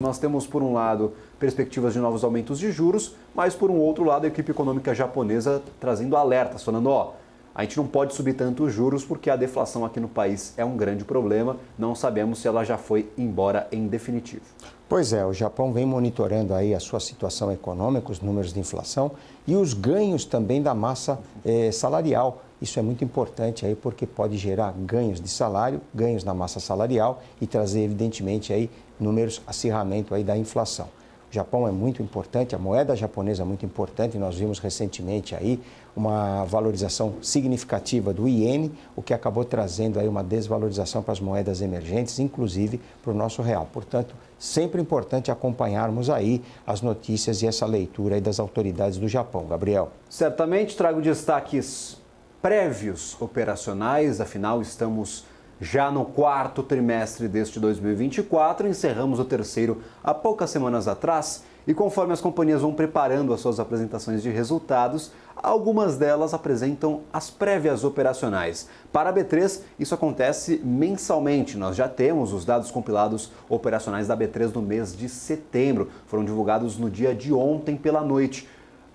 Nós temos, por um lado, perspectivas de novos aumentos de juros, mas, por um outro lado, a equipe econômica japonesa trazendo alertas, falando: ó, a gente não pode subir tanto os juros porque a deflação aqui no país é um grande problema, não sabemos se ela já foi embora em definitivo. Pois é, o Japão vem monitorando aí a sua situação econômica, os números de inflação e os ganhos também da massa eh, salarial isso é muito importante aí porque pode gerar ganhos de salário, ganhos na massa salarial e trazer evidentemente aí números acirramento aí da inflação. O Japão é muito importante, a moeda japonesa é muito importante. Nós vimos recentemente aí uma valorização significativa do iene, o que acabou trazendo aí uma desvalorização para as moedas emergentes, inclusive para o nosso real. Portanto, sempre importante acompanharmos aí as notícias e essa leitura das autoridades do Japão. Gabriel. Certamente trago destaques prévios operacionais, afinal estamos já no quarto trimestre deste 2024, encerramos o terceiro há poucas semanas atrás e conforme as companhias vão preparando as suas apresentações de resultados, algumas delas apresentam as prévias operacionais. Para a B3, isso acontece mensalmente. Nós já temos os dados compilados operacionais da B3 no mês de setembro, foram divulgados no dia de ontem pela noite.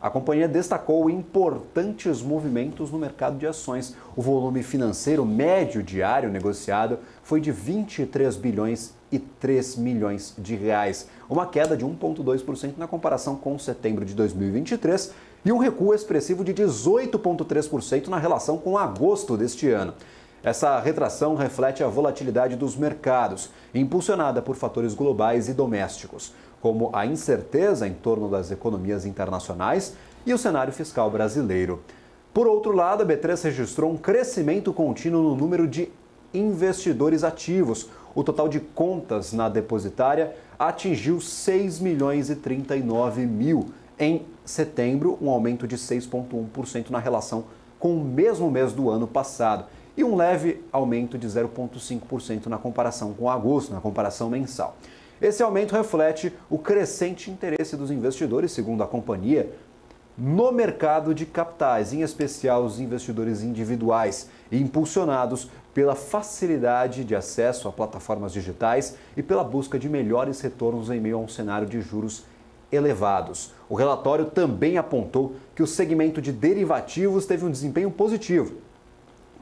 A companhia destacou importantes movimentos no mercado de ações. O volume financeiro médio diário negociado foi de 23 bilhões e 3 milhões de reais, uma queda de 1.2% na comparação com setembro de 2023 e um recuo expressivo de 18.3% na relação com agosto deste ano. Essa retração reflete a volatilidade dos mercados, impulsionada por fatores globais e domésticos, como a incerteza em torno das economias internacionais e o cenário fiscal brasileiro. Por outro lado, a B3 registrou um crescimento contínuo no número de investidores ativos. O total de contas na depositária atingiu 6 milhões e 39 mil em setembro, um aumento de 6,1% na relação com o mesmo mês do ano passado e um leve aumento de 0,5% na comparação com agosto, na comparação mensal. Esse aumento reflete o crescente interesse dos investidores, segundo a companhia, no mercado de capitais, em especial os investidores individuais, impulsionados pela facilidade de acesso a plataformas digitais e pela busca de melhores retornos em meio a um cenário de juros elevados. O relatório também apontou que o segmento de derivativos teve um desempenho positivo,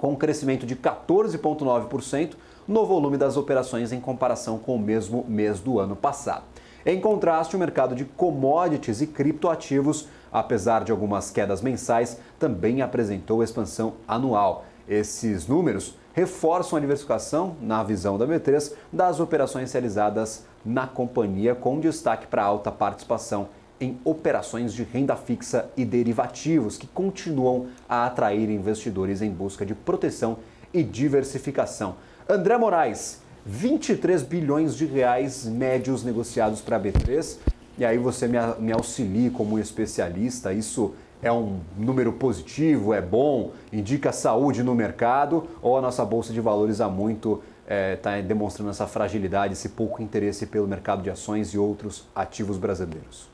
com um crescimento de 14,9% no volume das operações em comparação com o mesmo mês do ano passado. Em contraste, o mercado de commodities e criptoativos, apesar de algumas quedas mensais, também apresentou expansão anual. Esses números reforçam a diversificação, na visão da B3, das operações realizadas na companhia, com destaque para a alta participação em operações de renda fixa e derivativos, que continuam a atrair investidores em busca de proteção e diversificação. André Moraes, 23 bilhões de reais médios negociados para a B3. E aí você me, me auxilie como especialista, isso é um número positivo, é bom, indica saúde no mercado ou a nossa bolsa de valores há muito está é, tá demonstrando essa fragilidade, esse pouco interesse pelo mercado de ações e outros ativos brasileiros?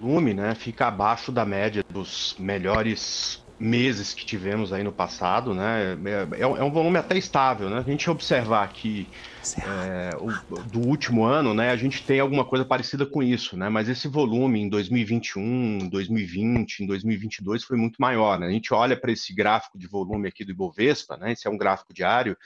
volume, né, fica abaixo da média dos melhores meses que tivemos aí no passado, né? É, é, é um volume até estável, né? A gente observar que é, o, do último ano, né? A gente tem alguma coisa parecida com isso, né? Mas esse volume em 2021, 2020, em 2022 foi muito maior, né? A gente olha para esse gráfico de volume aqui do Ibovespa, né? Esse é um gráfico diário.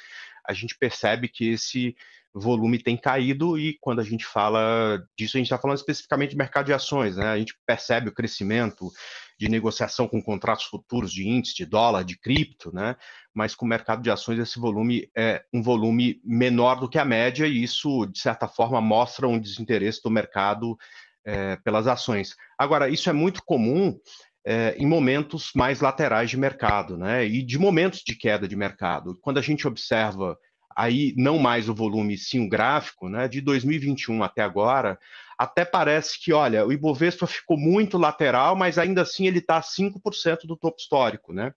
A gente percebe que esse volume tem caído e quando a gente fala disso, a gente está falando especificamente de mercado de ações, né? A gente percebe o crescimento de negociação com contratos futuros de índice, de dólar, de cripto, né? Mas com o mercado de ações esse volume é um volume menor do que a média e isso de certa forma mostra um desinteresse do mercado é, pelas ações. Agora isso é muito comum é, em momentos mais laterais de mercado, né? E de momentos de queda de mercado. Quando a gente observa aí não mais o volume, sim o gráfico, né, de 2021 até agora, até parece que, olha, o Ibovespa ficou muito lateral, mas ainda assim ele está 5% do topo histórico. Né?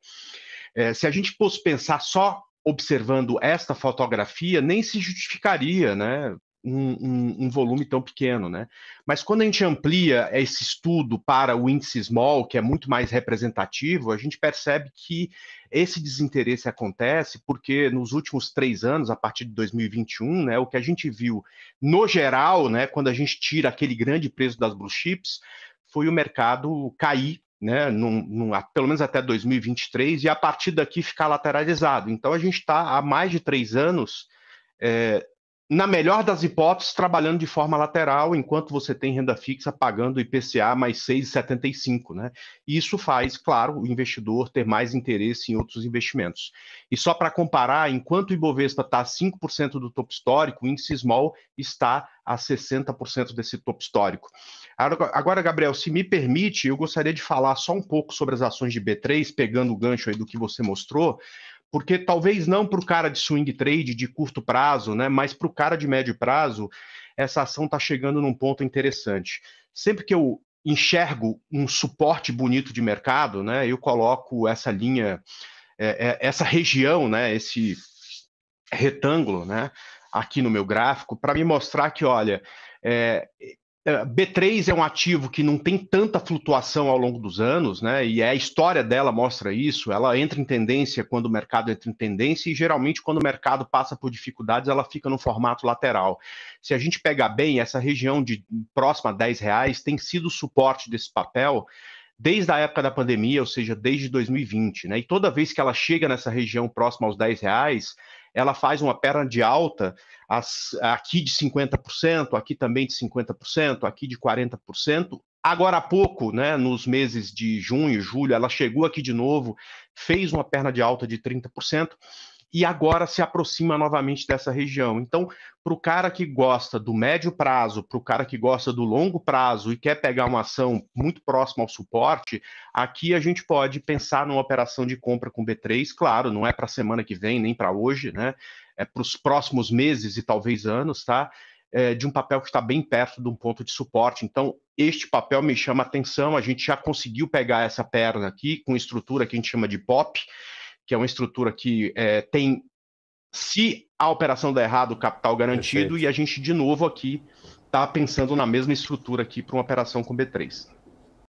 É, se a gente fosse pensar só observando esta fotografia, nem se justificaria né, um, um, um, volume tão pequeno, né? Mas quando a gente amplia esse estudo para o índice small, que é muito mais representativo, a gente percebe que esse desinteresse acontece porque nos últimos três anos, a partir de 2021, né, o que a gente viu no geral, né, quando a gente tira aquele grande preço das blue chips, foi o mercado cair né, num, num, pelo menos até 2023, e a partir daqui ficar lateralizado. Então a gente está há mais de três anos é, na melhor das hipóteses, trabalhando de forma lateral, enquanto você tem renda fixa pagando IPCA mais 6,75. Né? Isso faz, claro, o investidor ter mais interesse em outros investimentos. E só para comparar, enquanto o Ibovespa está a 5% do topo histórico, o índice Small está a 60% desse topo histórico. Agora, Gabriel, se me permite, eu gostaria de falar só um pouco sobre as ações de B3, pegando o gancho aí do que você mostrou, porque talvez não para o cara de swing trade de curto prazo, né, mas para o cara de médio prazo, essa ação está chegando num ponto interessante. Sempre que eu enxergo um suporte bonito de mercado, né, eu coloco essa linha, é, é, essa região, né, esse retângulo, né, aqui no meu gráfico, para me mostrar que, olha, é, é, B3 é um ativo que não tem tanta flutuação ao longo dos anos, né? E é a história dela mostra isso. Ela entra em tendência quando o mercado entra em tendência e geralmente quando o mercado passa por dificuldades, ela fica no formato lateral. Se a gente pegar bem, essa região de próxima a 10 reais tem sido o suporte desse papel desde a época da pandemia, ou seja, desde 2020, né? E toda vez que ela chega nessa região próxima aos 10 reais, ela faz uma perna de alta aqui de 50%, aqui também de 50%, aqui de 40%. Agora há pouco, né, nos meses de junho, julho, ela chegou aqui de novo, fez uma perna de alta de 30% e agora se aproxima novamente dessa região. Então, para o cara que gosta do médio prazo, para o cara que gosta do longo prazo e quer pegar uma ação muito próxima ao suporte, aqui a gente pode pensar numa operação de compra com B3, claro, não é para a semana que vem, nem para hoje, né? É para os próximos meses e talvez anos, tá? É, de um papel que está bem perto de um ponto de suporte. Então, este papel me chama atenção. A gente já conseguiu pegar essa perna aqui com estrutura que a gente chama de POP que é uma estrutura que é, tem, se a operação der errado, o capital garantido, Perfeito. e a gente, de novo, aqui está pensando na mesma estrutura aqui para uma operação com B3.